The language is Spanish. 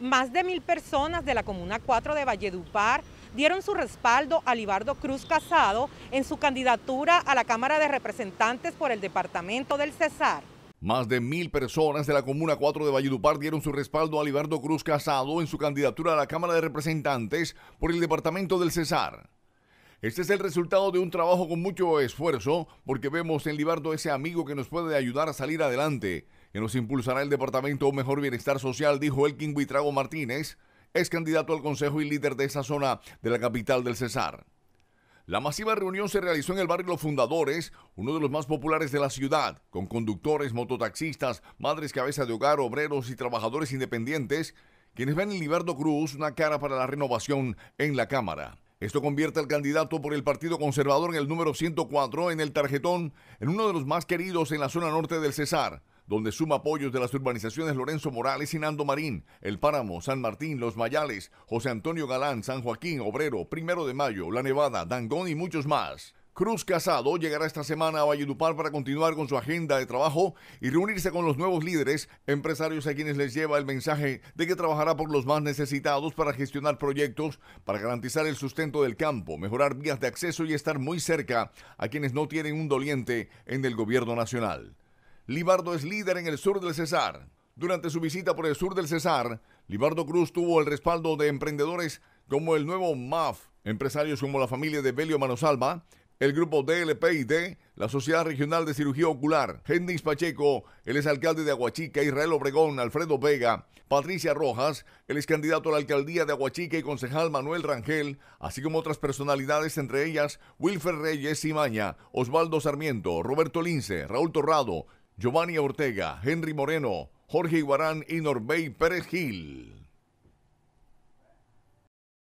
Más de mil personas de la Comuna 4 de Valledupar dieron su respaldo a Libardo Cruz Casado en su candidatura a la Cámara de Representantes por el Departamento del Cesar. Más de mil personas de la Comuna 4 de Valledupar dieron su respaldo a Libardo Cruz Casado en su candidatura a la Cámara de Representantes por el Departamento del Cesar. Este es el resultado de un trabajo con mucho esfuerzo porque vemos en Libardo ese amigo que nos puede ayudar a salir adelante que nos impulsará el Departamento o mejor bienestar social, dijo Elkin Buitrago Martínez, ex candidato al Consejo y líder de esa zona de la capital del Cesar. La masiva reunión se realizó en el barrio Los Fundadores, uno de los más populares de la ciudad, con conductores, mototaxistas, madres cabeza de hogar, obreros y trabajadores independientes, quienes ven en Liberto Cruz una cara para la renovación en la Cámara. Esto convierte al candidato por el Partido Conservador en el número 104 en el tarjetón, en uno de los más queridos en la zona norte del Cesar, donde suma apoyos de las urbanizaciones Lorenzo Morales y Nando Marín, El Páramo, San Martín, Los Mayales, José Antonio Galán, San Joaquín, Obrero, Primero de Mayo, La Nevada, Dangón y muchos más. Cruz Casado llegará esta semana a Valledupar para continuar con su agenda de trabajo y reunirse con los nuevos líderes, empresarios a quienes les lleva el mensaje de que trabajará por los más necesitados para gestionar proyectos, para garantizar el sustento del campo, mejorar vías de acceso y estar muy cerca a quienes no tienen un doliente en el gobierno nacional. Libardo es líder en el sur del Cesar. Durante su visita por el sur del Cesar, Libardo Cruz tuvo el respaldo de emprendedores como el nuevo MAF, empresarios como la familia de Belio Manosalva, el grupo DLPIT... la Sociedad Regional de Cirugía Ocular, Hendrix Pacheco, el exalcalde de Aguachica, Israel Obregón, Alfredo Vega, Patricia Rojas, el ex candidato a la alcaldía de Aguachica y concejal Manuel Rangel, así como otras personalidades, entre ellas Wilfer Reyes Simaña, Osvaldo Sarmiento, Roberto Lince, Raúl Torrado, Giovanni Ortega, Henry Moreno, Jorge Iguarán y Norbey Pérez Gil.